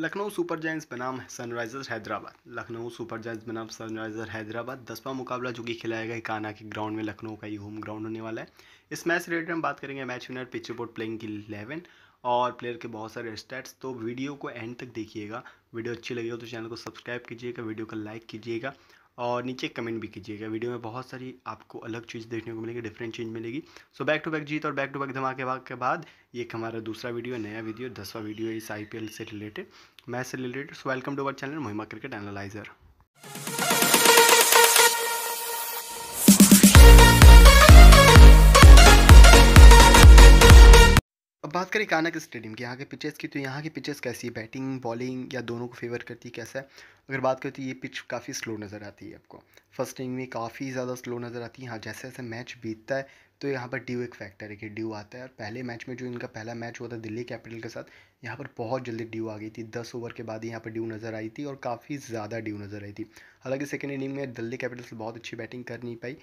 Lucknow super giants बनाम Sunrisers Hyderabad Lucknow super giants बनाम Sunriser Hyderabad दसवां मुकाबला जो कि खिलाया गया काना के ग्राउंड में लखनऊ का ही होम ग्राउंड होने वाला है इस मैच से रिलेटेड हम बात करेंगे match winner pitch report playing की इलेवन और प्लेयर के बहुत सारे स्टैट्स तो वीडियो को एंड तक देखिएगा वीडियो अच्छी लगेगी तो चैनल को सब्सक्राइब कीजिएगा वीडियो को लाइक कीजिएगा और नीचे कमेंट भी कीजिएगा वीडियो में बहुत सारी आपको अलग चीज़ देखने को मिलेगी डिफरेंट चीज़ मिलेगी सो बैक टू बैक जीत और बैक टू बैक धमाके वाक के बाद ये हमारा दूसरा वीडियो है नया वीडियो दसवा वीडियो है इस आई से रिलेटेड मैच से related so welcome to our channel Mahima cricket analyser बात करें कानक स्टेडियम की यहाँ के पिचेस की तो यहाँ की पिचेस कैसी है बैटिंग बॉलिंग या दोनों को फेवर करती है कैसा है अगर बात करें तो ये पिच काफ़ी स्लो नज़र आती है आपको फर्स्ट इनिंग में काफ़ी ज़्यादा स्लो नज़र आती है हाँ जैसे जैसे मैच बीतता है तो यहाँ पर ड्यू एक फैक्टर है कि ड्यू आता है और पहले मैच में जो इनका पहला मैच हुआ था दिल्ली कैपिटल के साथ यहाँ पर बहुत जल्दी ड्यू आ गई थी दस ओवर के बाद ही यहाँ पर ड्यू नज़र आई थी और काफ़ी ज़्यादा ड्यू नज़र आई थी हालांकि सेकेंड इनिंग में दिल्ली कैपिटल्स बहुत अच्छी बैटिंग कर नहीं पाई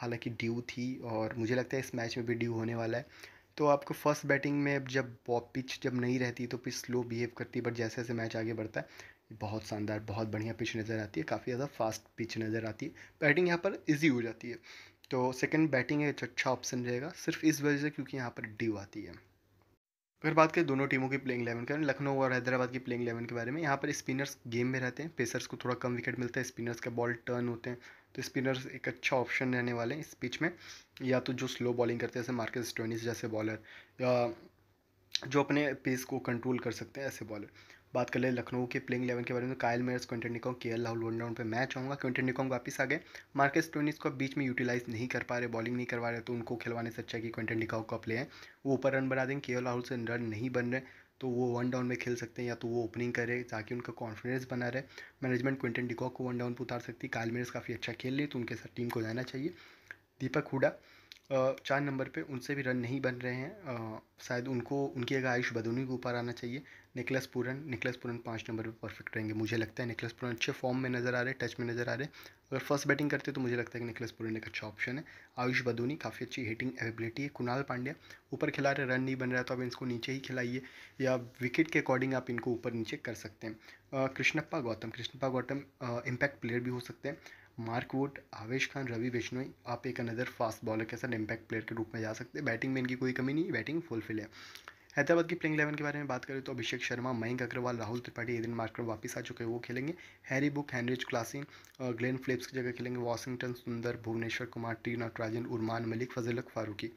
हालांकि ड्यू थी और मुझे लगता है इस मैच में भी ड्यू होने वाला है तो आपको फर्स्ट बैटिंग में जब बॉप पिच जब नहीं रहती तो पिच स्लो बिहेव करती है बट जैसे जैसे मैच आगे बढ़ता है बहुत शानदार बहुत बढ़िया पिच नज़र आती है काफ़ी ज़्यादा फास्ट पिच नज़र आती है बैटिंग यहाँ पर ईजी हो जाती है तो सेकंड बैटिंग एक अच्छा ऑप्शन रहेगा सिर्फ इस वजह से क्योंकि यहाँ पर ड्यू आती है फिर बात करें दोनों टीमों की प्लेइंग इलेवन के लखनऊ और हैदराबाद की प्लेइंग इलेवन के बारे में यहाँ पर स्पिनर्स गेम में रहते हैं पेसर्स को थोड़ा कम विकेट मिलता है स्पिनर्स का बॉल टर्न होते हैं तो स्पिनर्स एक अच्छा ऑप्शन रहने वाले हैं इस पिच में या तो जो स्लो बॉलिंग करते हैं जैसे मार्केस स्टोनिस जैसे बॉलर या जो अपने पेस को कंट्रोल कर सकते हैं ऐसे बॉलर बात कर ले लखनऊ के प्लेइंग इलेवन के बारे में कायल मेयर्स क्विंटन निकॉम K L Rahul one down पर मैच आऊँगा क्विंटन निकॉम वापस आ गए मार्केस टोनिस को बीच में यूटिलाइज नहीं कर पा रहे बॉलिंग नहीं करवा रहे तो उनको खिलवाने से अच्छा है कि क्विंटन निकॉम का प्ले है वो ऊपर रन बना देंगे के एल राहुल से रन नहीं बन रहे तो वो वन डाउन में खेल सकते हैं या तो वो ओपनिंग करे ताकि उनका कॉन्फिडेंस बना रहे मैनेजमेंट क्विंटन डिकॉक को वन डाउन पर उतार सकती कायल मेयर्स काफ़ी अच्छा खेल रही तो उनके साथ टीम को जाना चाहिए दीपक हुडा चार नंबर पे उनसे भी रन नहीं बन रहे हैं शायद उनको उनकी जगह आयुष बदोनी के ऊपर आना चाहिए निकलस पूरन निकलस पूरन पाँच नंबर पे परफेक्ट रहेंगे मुझे लगता है निकलस पूरन अच्छे फॉर्म में नज़र आ रहे टच में नज़र आ रहे अगर फर्स्ट बैटिंग करते तो मुझे लगता है कि निकलस पूरन एक अच्छा ऑप्शन है आयुष बदोनी काफ़ी अच्छी हिटिंग एबिलिटी है कुणाल पांड्या ऊपर खिला रहे रन नहीं बन रहा तो आप इनको नीचे ही खिलाइए या विकेट के अकॉर्डिंग आप इनको ऊपर नीचे कर सकते हैं कृष्णप्पा गौतम कृष्णप्पा गौतम इम्पैक्ट प्लेयर भी हो सकते हैं मार्क वोट आवेश खान रवि बिश्नोई आप एक अनदर फास्ट बॉलर के साथ इम्पैक्ट प्लेयर के रूप में जा सकते हैं बैटिंग में इनकी कोई कमी नहीं बैटिंग फुलफिल है हैदराबाद की प्लेइंग इलेवन के बारे में बात करें तो अभिषेक शर्मा मयंक अग्रवाल राहुल त्रिपाठी एदिन दिन मार्कर वापस आ चुके हैं वो खेलेंगे Harry Brook Heinrich Klaasen Glenn Phillips की जगह खेलेंगे वॉशिंगटन सुंदर भुवनेश्वर कुमार टी नटराजन उर्मान मलिक फजलक फारूकी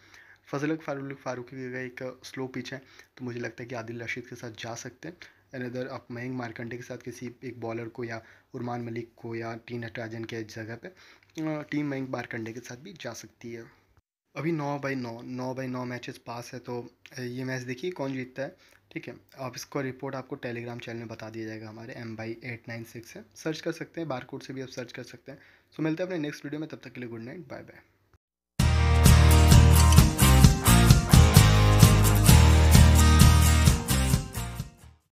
फजलक फारूक फारूकी का एक स्लो पिच है तो मुझे लगता है कि आदिल रशीद के साथ जा सकते हैं एंड अदर आप महंग मार्कंडे के साथ किसी एक बॉलर को या उरमान मलिक को या टी नटराजन के जगह पे टीम महंग मार्कंडे के साथ भी जा सकती है अभी नौ बाई नौ नौ बाई नौ मैचेस पास है तो ये मैच देखिए कौन जीतता है ठीक है आप इसको रिपोर्ट आपको टेलीग्राम चैनल में बता दिया जाएगा हमारे M by eight nine six है सर्च कर सकते हैं बारकोड से भी आप सर्च कर सकते हैं सो मिलते हैं अपने नेक्स्ट वीडियो में तब तक के लिए गुड नाइट बाय बाय